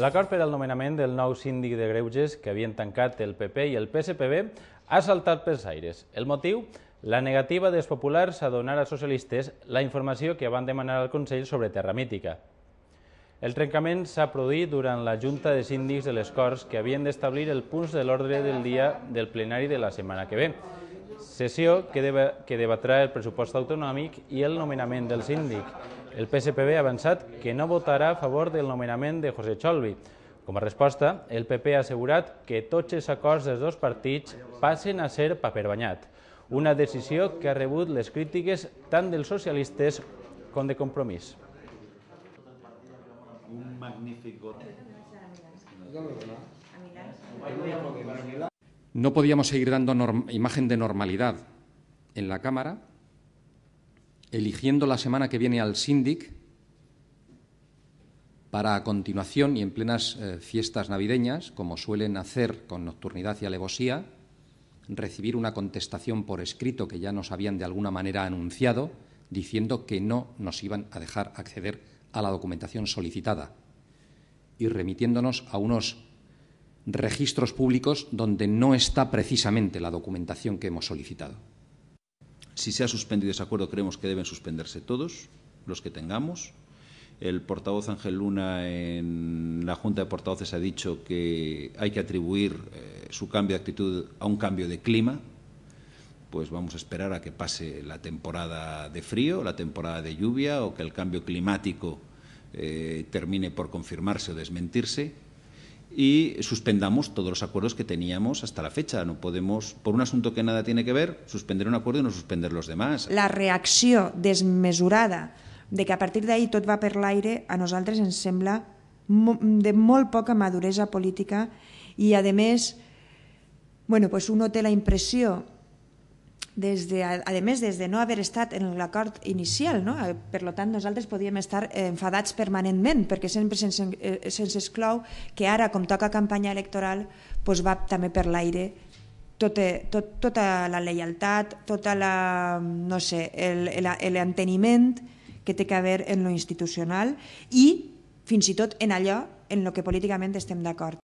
L'acord per al nomenament del nou síndic de Greuges que havien tancat el PP i el PSPB ha saltat pels aires. El motiu? La negativa dels populars a donar als socialistes la informació que van demanar al Consell sobre Terra Mítica. El trencament s'ha produït durant la Junta de Síndics de les Corts que havien d'establir el punt de l'ordre del dia del plenari de la setmana que ve sessió que, deba, que debatrà el pressupost autonòmic i el nomenament del síndic. El PSPB ha avançat que no votarà a favor del nomenament de José Cholvi. Com a resposta, el PP ha assegurat que tots els acords dels dos partits passen a ser paper banyat, una decisió que ha rebut les crítiques tant dels socialistes com de compromís. Un magnífic No podíamos seguir dando imagen de normalidad en la Cámara, eligiendo la semana que viene al síndic para a continuación y en plenas eh, fiestas navideñas, como suelen hacer con nocturnidad y alevosía, recibir una contestación por escrito que ya nos habían de alguna manera anunciado, diciendo que no nos iban a dejar acceder a la documentación solicitada y remitiéndonos a unos registros públicos donde no está precisamente la documentación que hemos solicitado. Si se ha suspendido ese acuerdo, creemos que deben suspenderse todos los que tengamos. El portavoz Ángel Luna en la Junta de Portavoces ha dicho que hay que atribuir eh, su cambio de actitud a un cambio de clima. Pues vamos a esperar a que pase la temporada de frío, la temporada de lluvia o que el cambio climático eh, termine por confirmarse o desmentirse y suspendamos todos los acuerdos que teníamos hasta la fecha. No podemos, por un asunto que nada tiene que ver, suspender un acuerdo y no suspender los demás. La reacció desmesurada de que a partir d'ahir tot va per l'aire, a nosaltres ens sembla de molt poca maduresa política i, a més, bueno, pues uno té la impressió des de, a més, des de no haver estat en l'acord inicial. No? Eh, per tant, nosaltres podíem estar enfadats permanentment, perquè sempre se'ns eh, se exclou que ara, com toca campanya electoral, doncs va també per l'aire tot, tot, tota la lleialtat, tota la, no sé, l'enteniment que té que haver en lo institucional i fins i tot en allò en lo que políticament estem d'acord.